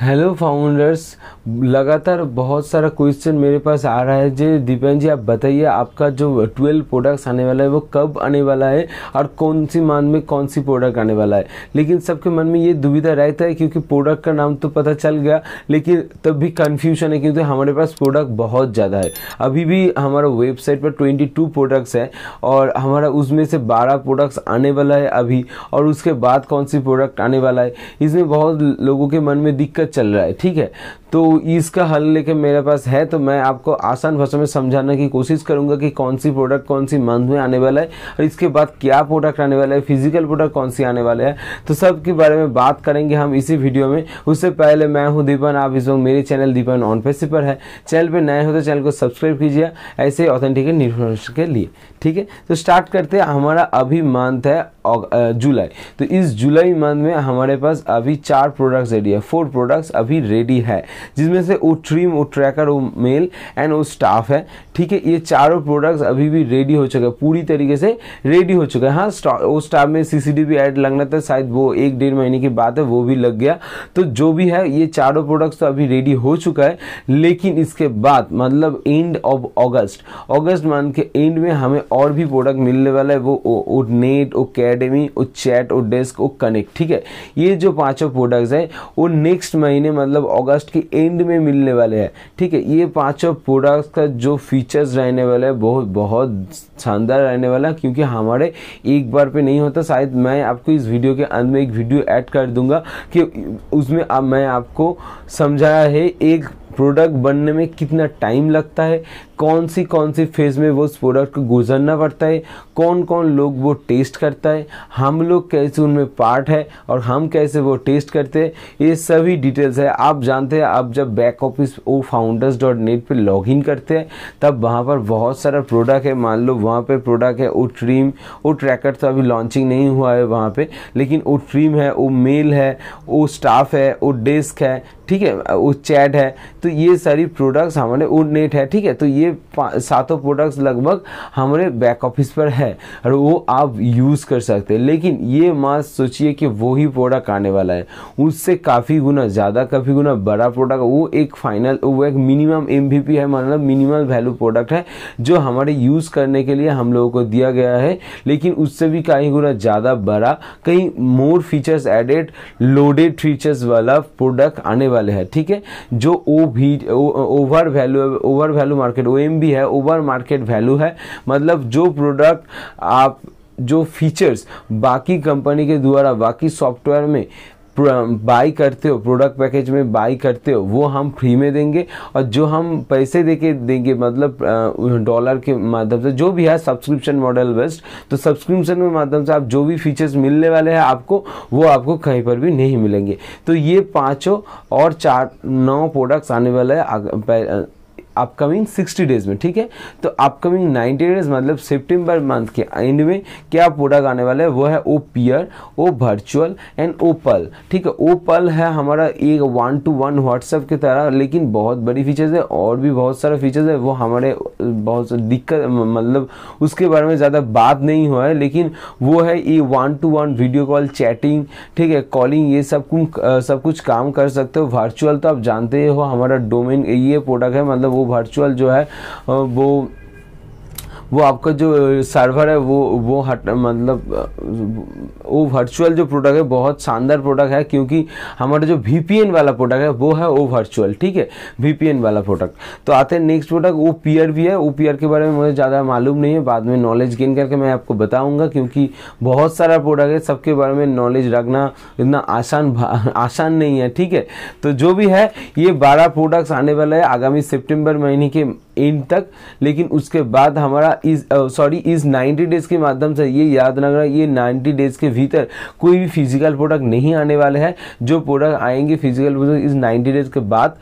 hello founders लगातार बहुत सारा क्वेश्चन मेरे पास आ रहा है जी दीपेन जी आप बताइए आपका जो ट्वेल्व प्रोडक्ट्स आने वाला है वो कब आने वाला है और कौन सी मान में कौन सी प्रोडक्ट आने वाला है लेकिन सबके मन में ये दुविधा रहता है क्योंकि प्रोडक्ट का नाम तो पता चल गया लेकिन तब भी कन्फ्यूजन है क्योंकि हमारे पास प्रोडक्ट बहुत ज़्यादा है अभी भी हमारा वेबसाइट पर ट्वेंटी टू प्रोडक्ट्स है और हमारा उसमें से बारह प्रोडक्ट्स आने वाला है अभी और उसके बाद कौन सी प्रोडक्ट आने वाला है इसमें बहुत लोगों के मन में दिक्कत से चल रहा है ठीक है तो इसका हल लेके मेरे पास है तो मैं आपको आसान भाषा में समझाने की कोशिश करूंगा कि कौन सी प्रोडक्ट कौन सी मंथ में आने वाला है और इसके बाद क्या प्रोडक्ट आने वाला है फिजिकल प्रोडक्ट कौन सी आने वाला है तो सब के बारे में बात करेंगे हम इसी वीडियो में उससे पहले मैं हूँ दीपन आप इस वक्त मेरे चैनल दीपन ऑन पेसी पर है चैनल पर नए हो तो चैनल को सब्सक्राइब कीजिए ऐसे ऑथेंटिक इन्फॉर्मेशन के लिए ठीक है तो स्टार्ट करते हैं हमारा अभी मंथ है जुलाई तो इस जुलाई मंथ में हमारे पास अभी चार प्रोडक्ट्स रेडी है फोर प्रोडक्ट्स अभी रेडी है जिसमें से वो ट्रिम वो ट्रैकर वो मेल एंड वो स्टाफ है ठीक है ये चारों प्रोडक्ट्स अभी भी रेडी हो चुके हैं पूरी तरीके से रेडी हो चुका है हाँ उस वो स्टार में सीसीटीवी ऐड लगना था शायद वो एक डेढ़ महीने की बात है वो भी लग गया तो जो भी है ये चारों प्रोडक्ट्स तो अभी रेडी हो चुका है लेकिन इसके बाद मतलब एंड ऑफ अगस्त अगस्त मान के एंड में हमें और भी प्रोडक्ट मिलने वाला है वो O, net O academy O chat O desk O connect ठीक है ये जो पाँचों प्रोडक्ट्स हैं वो नेक्स्ट महीने मतलब अगस्त के एंड में मिलने वाले हैं ठीक है ये पाँचों प्रोडक्ट्स का जो फीचर फीचर्स रहने वाला है बहुत बहुत शानदार रहने वाला है क्योंकि हमारे एक बार पे नहीं होता शायद मैं आपको इस वीडियो के अंत में एक वीडियो ऐड कर दूंगा कि उसमें अब मैं आपको समझाया है एक प्रोडक्ट बनने में कितना टाइम लगता है कौन सी कौन सी फेज़ में वो उस प्रोडक्ट को गुजरना पड़ता है कौन कौन लोग वो टेस्ट करता है हम लोग कैसे उनमें पार्ट है और हम कैसे वो टेस्ट करते हैं ये सभी डिटेल्स है आप जानते हैं आप जब back office O founders dot net पर लॉग इन करते हैं तब वहाँ पर बहुत सारा प्रोडक्ट है मान लो वहाँ पर प्रोडक्ट है वो ट्रीम वो ट्रैकर तो अभी लॉन्चिंग नहीं हुआ है वहाँ पर लेकिन वो ट्रीम है वो मेल है वो स्टाफ है वो डेस्क है ठीक है वो चैट है तो ये सारी प्रोडक्ट्स हमारे वो नेट है ठीक है तो ये सातों प्रोडक्ट्स लगभग हमारे बैक ऑफिस पर है और वो आप यूज़ कर सकते हैं लेकिन ये मत सोचिए कि वो ही प्रोडक्ट आने वाला है उससे काफ़ी गुना ज़्यादा काफ़ी गुना बड़ा प्रोडक्ट वो एक फाइनल वो एक मिनिमम एम है मतलब मिनिमम वैल्यू प्रोडक्ट है जो हमारे यूज़ करने के लिए हम लोगों को दिया गया है लेकिन उससे भी कहीं गुना ज़्यादा बड़ा कहीं more features added loaded features वाला प्रोडक्ट आने वाले हैं ठीक है जो ओ भी over value over value market O M भी है ओवर मार्केट वैल्यू है मतलब जो प्रोडक्ट आप जो फीचर्स बाकी कंपनी के द्वारा बाकी सॉफ्टवेयर में बाई करते हो प्रोडक्ट पैकेज में बाई करते हो वो हम फ्री में देंगे और जो हम पैसे दे के देंगे मतलब डॉलर के माध्यम से जो भी है सब्सक्रिप्शन मॉडल बेस्ट तो सब्सक्रिप्शन के माध्यम से आप जो भी फीचर्स मिलने वाले हैं आपको वो आपको कहीं पर भी नहीं मिलेंगे तो ये पाँचों और चार नौ प्रोडक्ट्स आने वाले हैं अपकमिंग 60 डेज में ठीक है तो अपकमिंग 90 डेज मतलब सितंबर मंथ के एंड में क्या प्रोडक्ट आने वाला है वो है ओ पियर ओ वर्चुअल एंड ओ पल ठीक है ओ पल है हमारा एक वन टू वन व्हाट्सएप की तरह लेकिन बहुत बड़ी फीचर्स है और भी बहुत सारे फीचर्स है वो हमारे बहुत दिक्कत मतलब उसके बारे में ज़्यादा बात नहीं हुआ है लेकिन वो है ये one to one video call chatting ठीक है कॉलिंग ये सब कुछ सब कुछ काम कर सकते हो वर्चुअल तो आप जानते हो हमारा डोमेन ये प्रोडक्ट है मतलब वो वो वर्चुअल जो है वो वो आपका जो सर्वर है वो वो हट मतलब वो वर्चुअल जो प्रोडक्ट है बहुत शानदार प्रोडक्ट है क्योंकि हमारा जो वी वाला प्रोडक्ट है वो है वो वर्चुअल ठीक है वी वाला प्रोडक्ट तो आते हैं नेक्स्ट प्रोडक्ट वो पीयर भी है वो पीयर के बारे में मुझे ज़्यादा मालूम नहीं है बाद में नॉलेज गेन करके मैं आपको बताऊँगा क्योंकि बहुत सारा प्रोडक्ट है सबके बारे में नॉलेज रखना इतना आसान आसान नहीं है ठीक है तो जो भी है ये बारह प्रोडक्ट्स आने वाला है आगामी सेप्टेम्बर महीने के एंड तक लेकिन उसके बाद हमारा इस सॉरी इस 90 डेज़ के माध्यम से ये याद रखना ये 90 डेज़ के भीतर कोई भी फिजिकल प्रोडक्ट नहीं आने वाले हैं जो प्रोडक्ट आएंगे फिजिकल प्रोडक्ट इस 90 डेज़ के बाद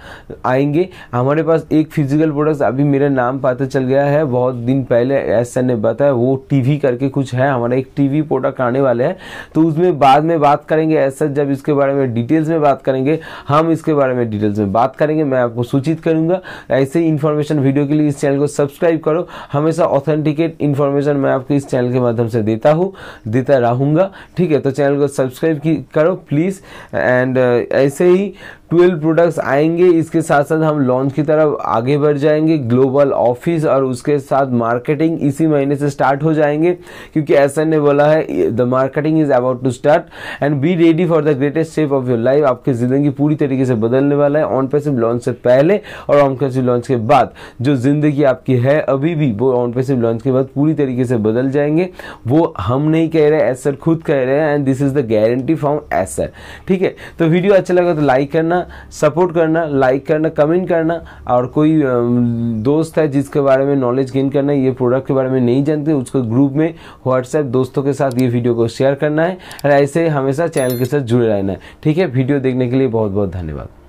आएंगे हमारे पास एक फिजिकल प्रोडक्ट अभी मेरा नाम पता चल गया है बहुत दिन पहले एस ने बताया वो टी करके कुछ है हमारा एक टी प्रोडक्ट आने वाले हैं तो उसमें बाद में बात करेंगे एस जब इसके बारे में डिटेल्स में बात करेंगे हम इसके बारे में डिटेल्स में बात करेंगे मैं आपको सूचित करूँगा ऐसे ही इन्फॉर्मेशन वीडियो वीडियो के लिए इस चैनल को सब्सक्राइब करो हमेशा ऑथेंटिकेट इन्फॉर्मेशन मैं आपको इस चैनल के माध्यम से देता हूँ देता रहूँगा ठीक है तो चैनल को सब्सक्राइब करो प्लीज़ एंड uh, ऐसे ही ट्वेल्व प्रोडक्ट्स आएंगे इसके साथ साथ हम लॉन्च की तरफ आगे बढ़ जाएंगे ग्लोबल ऑफिस और उसके साथ मार्केटिंग इसी महीने से स्टार्ट हो जाएंगे क्योंकि ऐसा ने बोला है the marketing is about to start and be ready for the greatest shape of your life आपकी ज़िंदगी पूरी तरीके से बदलने वाला है ऑन पेसिव लॉन्च से पहले और ऑन पेसिव लॉन्च के बाद जो ज़िंदगी आपकी है अभी भी वो ऑन पेसिव लॉन्च के बाद पूरी तरीके से बदल जाएंगे वो हम नहीं कह रहे हैं एसर खुद कह रहे हैं and this is the guarantee from Acer ठीक है तो वीडियो अच्छा लगा तो लाइक करना करना सपोर्ट करना लाइक करना कमेंट करना और कोई दोस्त है जिसके बारे में नॉलेज गेन करना ये प्रोडक्ट के बारे में नहीं जानते उसको ग्रुप में व्हाट्सएप दोस्तों के साथ ये वीडियो को शेयर करना है और ऐसे हमेशा चैनल के साथ जुड़े रहना है ठीक है वीडियो देखने के लिए बहुत बहुत धन्यवाद